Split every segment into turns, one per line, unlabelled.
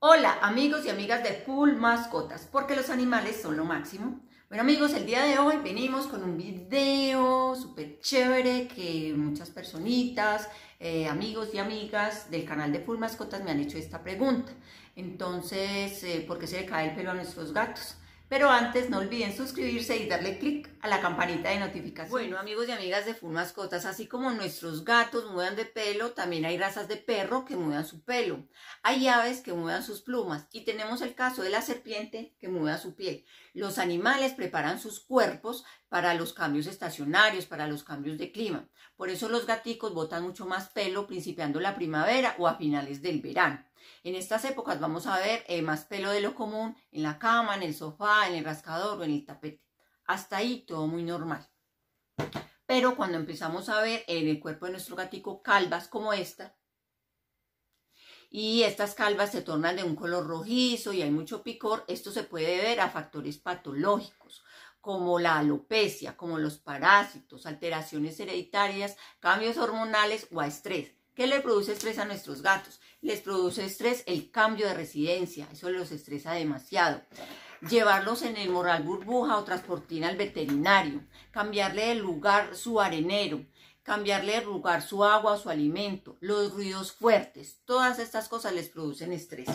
Hola amigos y amigas de Full Mascotas, porque los animales son lo máximo. Bueno amigos, el día de hoy venimos con un video súper chévere que muchas personitas, eh, amigos y amigas del canal de Full Mascotas me han hecho esta pregunta. Entonces, eh, ¿por qué se le cae el pelo a nuestros gatos? Pero antes no olviden suscribirse y darle clic a la campanita de notificaciones. Bueno, amigos y amigas de Full Mascotas, así como nuestros gatos mudan de pelo, también hay razas de perro que mudan su pelo. Hay aves que muevan sus plumas y tenemos el caso de la serpiente que muda su piel. Los animales preparan sus cuerpos para los cambios estacionarios, para los cambios de clima. Por eso los gaticos botan mucho más pelo principiando la primavera o a finales del verano. En estas épocas vamos a ver eh, más pelo de lo común en la cama, en el sofá, en el rascador o en el tapete. Hasta ahí todo muy normal. Pero cuando empezamos a ver eh, en el cuerpo de nuestro gatico calvas como esta, y estas calvas se tornan de un color rojizo y hay mucho picor, esto se puede ver a factores patológicos como la alopecia, como los parásitos, alteraciones hereditarias, cambios hormonales o a estrés. ¿Qué le produce estrés a nuestros gatos? Les produce estrés el cambio de residencia, eso los estresa demasiado. Llevarlos en el morral burbuja o transportina al veterinario, cambiarle de lugar su arenero, cambiarle de lugar su agua, su alimento, los ruidos fuertes, todas estas cosas les producen estrés.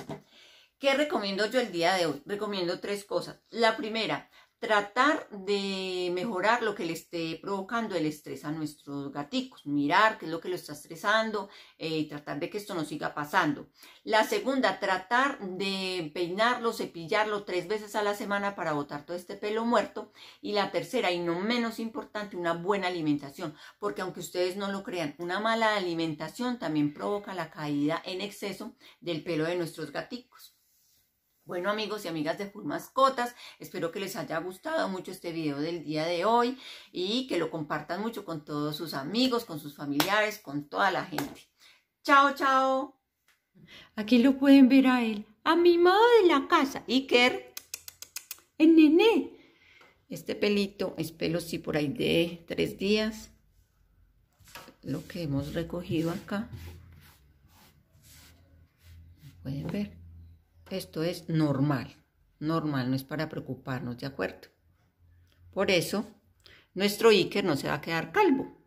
¿Qué recomiendo yo el día de hoy? Recomiendo tres cosas. La primera, tratar de mejorar lo que le esté provocando el estrés a nuestros gaticos, mirar qué es lo que lo está estresando eh, y tratar de que esto no siga pasando. La segunda, tratar de peinarlo, cepillarlo tres veces a la semana para botar todo este pelo muerto. Y la tercera, y no menos importante, una buena alimentación, porque aunque ustedes no lo crean, una mala alimentación también provoca la caída en exceso del pelo de nuestros gaticos. Bueno amigos y amigas de Full Mascotas, espero que les haya gustado mucho este video del día de hoy y que lo compartan mucho con todos sus amigos, con sus familiares, con toda la gente. Chao, chao. Aquí lo pueden ver a él, a mi madre de la casa. Iker, el nené. Este pelito es pelo sí por ahí de tres días. Lo que hemos recogido acá. Pueden ver. Esto es normal, normal, no es para preocuparnos, ¿de acuerdo? Por eso, nuestro Iker no se va a quedar calvo.